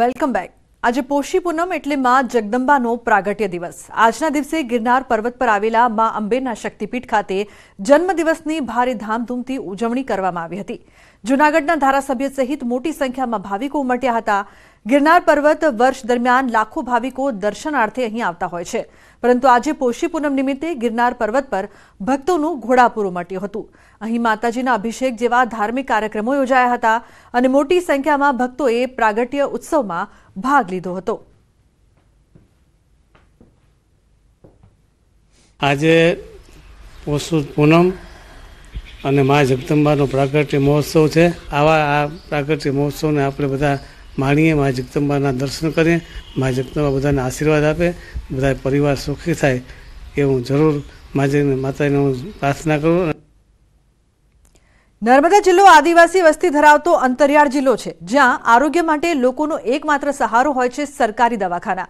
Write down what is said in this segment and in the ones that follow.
welcome back આજે પોષી પૂનમ એટલે માં જગદંબાનો પ્રાગટ્ય દિવસ આજના દિવસે ગિરનાર પર્વત પર આવેલા મા અંબેના શક્તિપીઠ ખાતે જન્મદિવસની ભારે ધામધૂમથી ઉજવણી કરવામાં આવી હતી જૂનાગઢના ધારાસભ્ય સહિત મોટી સંખ્યામાં ભાવિકો ઉમટ્યા હતા ગિરનાર પર્વત વર્ષ દરમિયાન લાખો ભાવિકો દર્શનાર્થે અહીં આવતા હોય છે પરંતુ આજે પોષી પૂનમ નિમિત્તે ગિરનાર પર્વત પર ભક્તોનું ઘોડાપૂરું મટ્યું હતું અહીં માતાજીના અભિષેક જેવા ધાર્મિક કાર્યક્રમો યોજાયા હતા અને મોટી સંખ્યામાં ભક્તોએ પ્રાગટ્ય ઉત્સવમાં ભાગ લીધો હતો આજે પોષુ પૂનમ અને મા જગદંબાનો પ્રાગટ્ય મહોત્સવ છે આવા આ પ્રાગટ્ય મહોત્સવને આપણે બધા માણીએ મા જગદંબાના દર્શન કરીએ મા જગદંબા બધાને આશીર્વાદ આપે બધા પરિવાર સુખી થાય એ હું જરૂર માજીને માતાને હું પ્રાર્થના કરું નર્મદા જિલ્લો આદિવાસી વસ્તી ધરાવતો અંતરિયાળ જિલ્લો છે જ્યાં આરોગ્ય માટે લોકોનો એકમાત્ર સહારો હોય છે સરકારી દવાખાના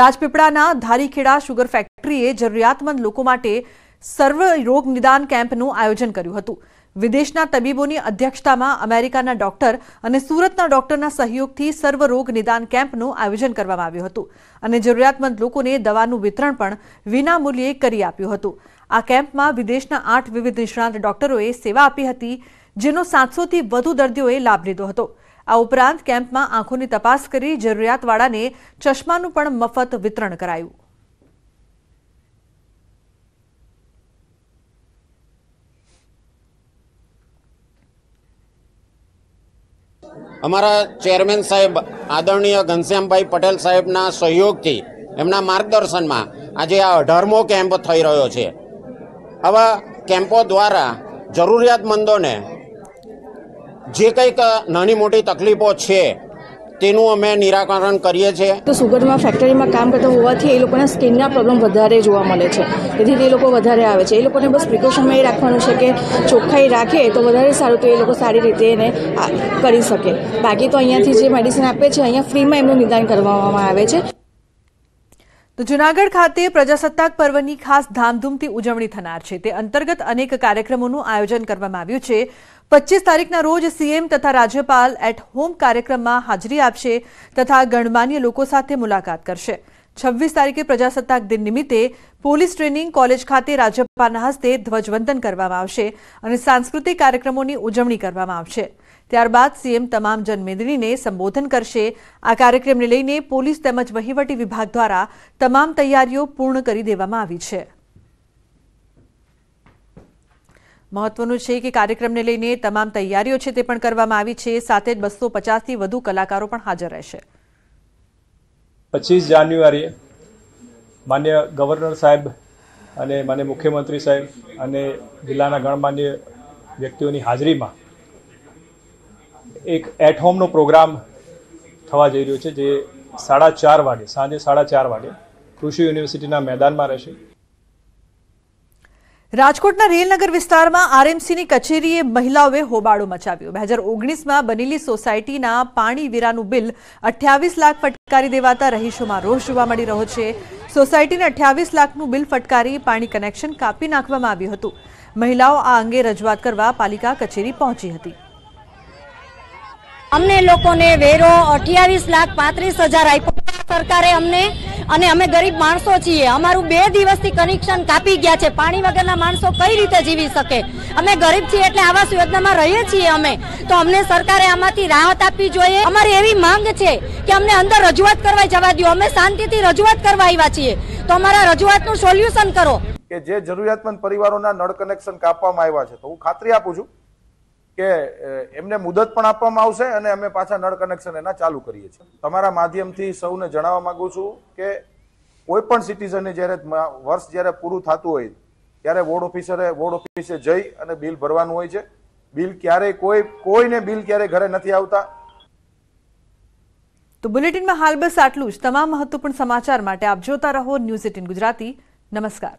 રાજપીપળાના ધારીખેડા સુગર ફેક્ટરીએ જરૂરિયાતમંદ લોકો માટે સર્વ રોગ નિદાન કેમ્પનું આયોજન કર્યું હતું વિદેશના તબીબોની અધ્યક્ષતામાં અમેરિકાના ડોક્ટર અને સુરતના ડોક્ટરના સહયોગથી સર્વરોગ નિદાન કેમ્પનું આયોજન કરવામાં આવ્યું હતું અને જરૂરિયાતમંદ લોકોને દવાનું વિતરણ પણ વિનામૂલ્યે કરી આપ્યું હતું આ કેમ્પમાં વિદેશના આઠ વિવિધ નિષ્ણાંત ડોક્ટરોએ સેવા આપી હતી જેનો સાતસોથી વધુ દર્દીઓએ લાભ લીધો હતો આ ઉપરાંત કેમ્પમાં આંખોની તપાસ કરી જરૂરિયાતવાળાને ચશ્માનું પણ મફત વિતરણ કરાયું અમારા ચેરમેન સાહેબ આદરણીય ઘનશ્યામભાઈ પટેલ સાહેબના સહયોગથી એમના માર્ગદર્શનમાં આજે આ અઢારમો કેમ્પ થઈ રહ્યો છે આવા કેમ્પો દ્વારા જરૂરિયાતમંદોને જે કંઈક નાની મોટી તકલીફો છે તેનું અમે નિરાકરણ કરીએ છીએ તો સુગરમાં ફેક્ટરીમાં કામ કરતા હોવાથી એ લોકોના સ્કિનના પ્રોબ્લેમ વધારે જોવા મળે છે તેથી તે લોકો વધારે આવે છે એ લોકોને બસ પ્રિકોશનમાં એ રાખવાનું છે કે ચોખ્ખાઈ રાખે તો વધારે સારું તો એ લોકો સારી રીતે એને કરી શકે બાકી તો અહીંયાથી જે મેડિસિન આપે છે અહીંયા ફ્રીમાં એમનું નિદાન કરવામાં આવે છે તો જુનાગઢ ખાતે પ્રજાસત્તાક પર્વની ખાસ ધામધૂમથી ઉજવણી થનાર છે તે અંતર્ગત અનેક કાર્યક્રમોનું આયોજન કરવામાં આવ્યું છે પચીસ તારીખના રોજ સીએમ તથા રાજ્યપાલ એટ હોમ કાર્યક્રમમાં હાજરી આપશે તથા ગણમાન્ય લોકો સાથે મુલાકાત કરશે છવ્વીસ તારીખે પ્રજાસત્તાક દિન નિમિત્તે પોલીસ ટ્રેનિંગ કોલેજ ખાતે રાજ્યપાલના હસ્તે ધ્વજવંદન કરવામાં આવશે અને સાંસ્કૃતિક કાર્યક્રમોની ઉજવણી કરવામાં આવશે ત્યારબાદ સીએમ તમામ જનમેદનીને સંબોધન કરશે આ કાર્યક્રમને લઈને પોલીસ તેમજ વહીવટી વિભાગ દ્વારા તમામ તૈયારીઓ પૂર્ણ કરી દેવામાં આવી છે મહત્વનું છે કે કાર્યક્રમને લઈને તમામ તૈયારીઓ છે તે પણ કરવામાં આવી છે સાથે જ બસો પચાસથી વધુ કલાકારો પણ હાજર રહેશે પચીસ જાન્યુઆરીએ માન્ય ગવર્નર સાહેબ અને માન્ય મુખ્યમંત્રી સાહેબ અને જિલ્લાના ગણમાન્ય વ્યક્તિઓની હાજરીમાં એક એટ હોમનો પ્રોગ્રામ થવા જઈ રહ્યો છે જે સાડા ચાર વાગે સાંજે સાડા ચાર વાગે કૃષિ યુનિવર્સિટીના મેદાનમાં રહેશે રાજકોટના રેલનગર વિસ્તારમાં આરએમસીની કચેરીએ મહિલાઓએ હોબાળો મચાવ્યો બે હજાર ઓગણીસમાં બનેલી સોસાયટીના પાણી વીરાનું બિલ અઠ્યાવીસ લાખ ફટકારી દેવાતા રહીશોમાં રોષ જોવા મળી રહ્યો છે સોસાયટીને અઠ્યાવીસ લાખનું બિલ ફટકારી પાણી કનેક્શન કાપી નાખવામાં આવ્યું હતું મહિલાઓ આ અંગે રજૂઆત કરવા પાલિકા કચેરી પહોંચી હતી અમને લોકોને વેરો અઠ્યાવીસ લાખ પાંત્રીસ હજાર આપ્યો સરકારે અમને અને અમે ગરીબ માણસો છીએ અમારું બે દિવસથી કનેક્શન કાપી ગયા છે પાણી વગરના માણસો કઈ રીતે જીવી શકે અમે ગરીબ છીએ એટલે આવાસ યોજનામાં રહીએ છીએ અમે તો અમને સરકારે આમાંથી રાહત આપવી જોઈએ અમારી એવી માંગ છે કે અમને અંદર રજૂઆત કરવા જવા દો અમે શાંતિથી રજૂઆત કરવા આવ્યા છીએ તો અમારા રજૂઆતનું સોલ્યુશન કરો કે જે જરૂરિયાતમંદ પરિવારોના નળ કનેક્શન કાપવામાં આવ્યા છે તો હું ખાતરી આપું છું કે એમને મુદત પણ આપવામાં આવશે અને અમે પાછા નળ કનેક્શન એના ચાલુ કરીએ છીએ તમારા માધ્યમથી સૌને જણાવવા માંગુ છું કે કોઈ પણ સિટીઝનને જ્યારે વર્ષ જ્યારે પૂરું થતું હોય ત્યારે વોર્ડ ઓફિસરે વોર્ડ ઓફિસે જઈ અને બિલ ભરવાનું હોય છે બિલ ક્યારેય કોઈ કોઈને બિલ ક્યારેય ઘરે નથી આવતા તો બુલેટિનમાં હાલ બસ આટલું જ તમામ મહત્વપૂર્ણ સમાચાર માટે આપ જોતા રહો ન્યૂઝ એટીન ગુજરાતી નમસ્કાર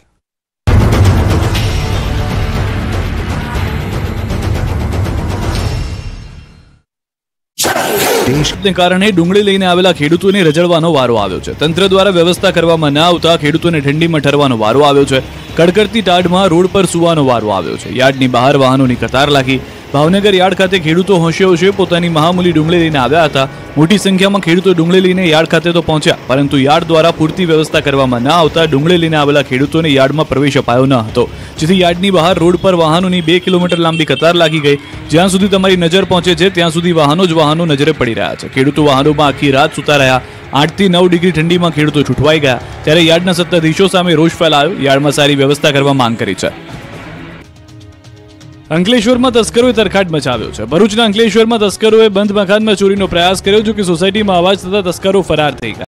દેશને કારણે ડુંગળી લઈને આવેલા ખેડૂતોને રજળવાનો વારો આવ્યો છે તંત્ર દ્વારા વ્યવસ્થા કરવામાં ન આવતા ખેડૂતોને ઠંડીમાં ઠરવાનો વારો આવ્યો છે કડકડતી ટાઢમાં રોડ પર સુવાનો વારો આવ્યો છે યાર્ડની બહાર વાહનોની કતાર લાગી ભાવનગર યાર્ડ ખાતે ખેડૂતો હોંશિયો પોતાની મહામૂલી ડુંગળી લઈને આવ્યા હતા મોટી સંખ્યામાં ખેડૂતો ડુંગળી લઈને યાર્ડ ખાતે તો પહોંચ્યા પરંતુ યાર્ડ દ્વારા પૂરતી વ્યવસ્થા કરવામાં ન આવતા ડુંગળી લઈને આવેલા ખેડૂતોને યાર્ડમાં પ્રવેશ અપાયો ન હતો જેથી યાર્ડની બહાર રોડ પર વાહનોની બે કિલોમીટર લાંબી કતાર લાગી ગઈ જ્યાં સુધી તમારી નજર પહોંચે છે ત્યાં સુધી વાહનો જ વાહનો નજરે પડી રહ્યા છે ખેડૂતો વાહનોમાં આખી રાત સૂતા રહ્યા આઠથી નવ ડિગ્રી ઠંડીમાં ખેડૂતો છૂટવાઈ ગયા ત્યારે યાર્ડના સત્તાધીશો સામે રોષ ફેલાયો યાર્ડમાં સારી વ્યવસ્થા કરવા માંગ કરી છે અંકલેશ્વરમાં તસ્કરોએ તરખાટ મચાવ્યો છે ભરૂચના અંકલેશ્વરમાં તસ્કરોએ બંધ મકાનમાં ચોરીનો પ્રયાસ કર્યો જો કે સોસાયટીમાં અવાજ થતા તસ્કરો ફરાર થઈ ગયા